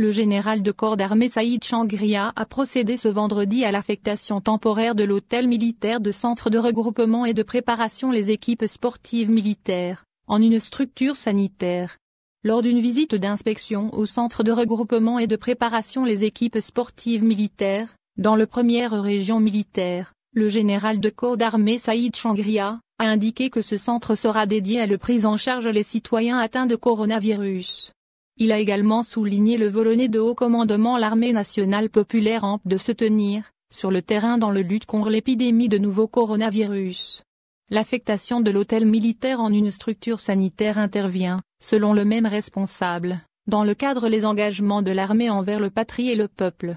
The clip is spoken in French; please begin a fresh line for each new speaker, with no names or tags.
Le général de corps d'armée Saïd Changria a procédé ce vendredi à l'affectation temporaire de l'hôtel militaire de centre de regroupement et de préparation les équipes sportives militaires, en une structure sanitaire. Lors d'une visite d'inspection au centre de regroupement et de préparation les équipes sportives militaires, dans le première région militaire, le général de corps d'armée Saïd Changria a indiqué que ce centre sera dédié à la prise en charge les citoyens atteints de coronavirus. Il a également souligné le volonté de haut commandement l'armée nationale populaire ample de se tenir, sur le terrain dans le lutte contre l'épidémie de nouveau coronavirus. L'affectation de l'hôtel militaire en une structure sanitaire intervient, selon le même responsable, dans le cadre les engagements de l'armée envers le patrie et le peuple.